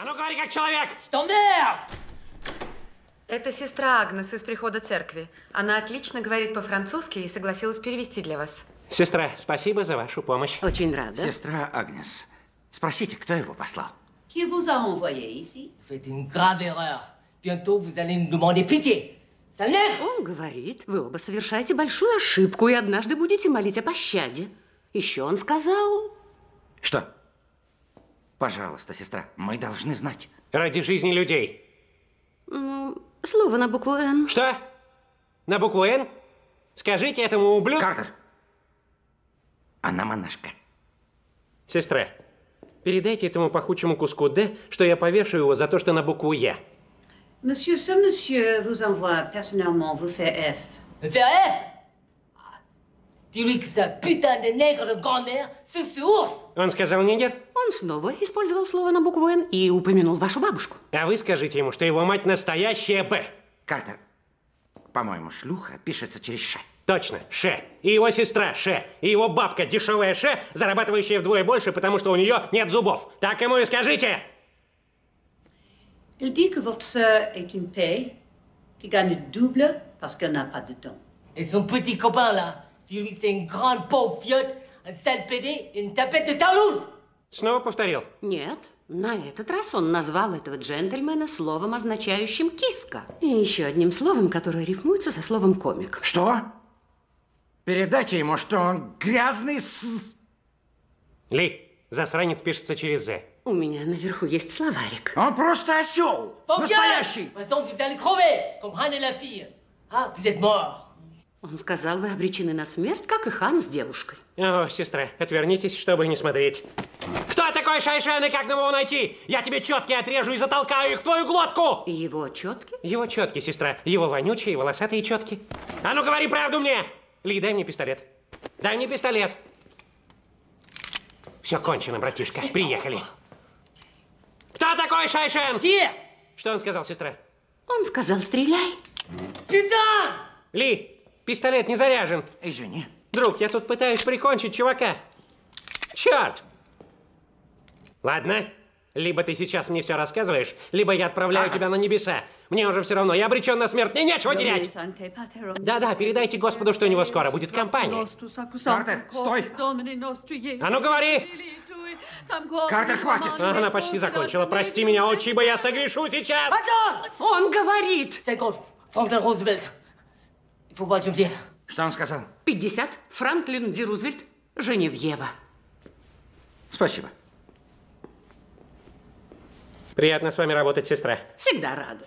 А ну говори, как человек! Штандер! Это сестра Агнес из прихода церкви. Она отлично говорит по-французски и согласилась перевести для вас. Сестра, спасибо за вашу помощь. Очень рада. Сестра Агнес, спросите, кто его послал? Qui vous a envoyé ici? Faites une grave erreur. Bientôt vous allez me demander pitié. Он говорит, вы оба совершаете большую ошибку и однажды будете молить о пощаде. Еще он сказал... Что? Пожалуйста, сестра, мы должны знать. Ради жизни людей. слово на букву «Н». Что? На букву «Н»? Скажите этому ублюдку… Картер! Она монашка. Сестра, передайте этому пахучему куску «Д», что я повешу его за то, что на букву «Я». Monsieur, ce monsieur vous envoie personnellement vous faire F. Faire F Деликса, путан де негр гонер, сысы урс. Он сказал нигер? Он снова использовал слово на букву «Н» и упомянул вашу бабушку. А вы скажите ему, что его мать настоящая «Б». Картер, по-моему, шлюха пишется через «Ш». Точно, Ше. И его сестра Ше. И его бабка дешевая Ше, зарабатывающая вдвое больше, потому что у нее нет зубов. Так ему и скажите. Il dit que votre sœur est une paix qui gagne double parce qu'elle n'a pas de dents. Et son petit copain là, Юрий Сенгран повьет, сальпеди, интапет и талуз. Снова повторил? Нет, на этот раз он назвал этого джентльмена словом, означающим киска. И еще одним словом, которое рифмуется со словом комик. Что? Передайте ему, что он грязный с... Ли, засранец пишется через «з». «э». У меня наверху есть словарик. Он просто осел! Настоящий! Vous allez crever, comme Hannah la fille. Ah, vous êtes mort. Он сказал, вы обречены на смерть, как и хан с девушкой. О, сестра, отвернитесь, чтобы не смотреть. Кто такой Шайшен и как на его найти? Я тебе четки отрежу и затолкаю их в твою глотку! Его четки? Его четки, сестра. Его вонючие, волосатые четки. А ну говори правду мне! Ли, дай мне пистолет. Дай мне пистолет. Все кончено, братишка. Приехали. Кто такой Шайшен? Те! Что он сказал, сестра? Он сказал, стреляй. Беда! Ли, Пистолет не заряжен. Извини. Друг, я тут пытаюсь прикончить чувака. Черт! Ладно. Либо ты сейчас мне все рассказываешь, либо я отправляю ага. тебя на небеса. Мне уже все равно, я обречен на смерть, мне нечего терять! Да-да, передайте Господу, что у него скоро будет компания. Картер, стой! А ну говори! Картер, хватит! Она почти закончила. Прости меня, отче, ибо я согрешу сейчас! Он говорит! Фон де Рузвельт! Фубал Джумзиев. Что он сказал? 50. Франклин Ди Женевьева. Спасибо. Приятно с вами работать, сестра. Всегда рада.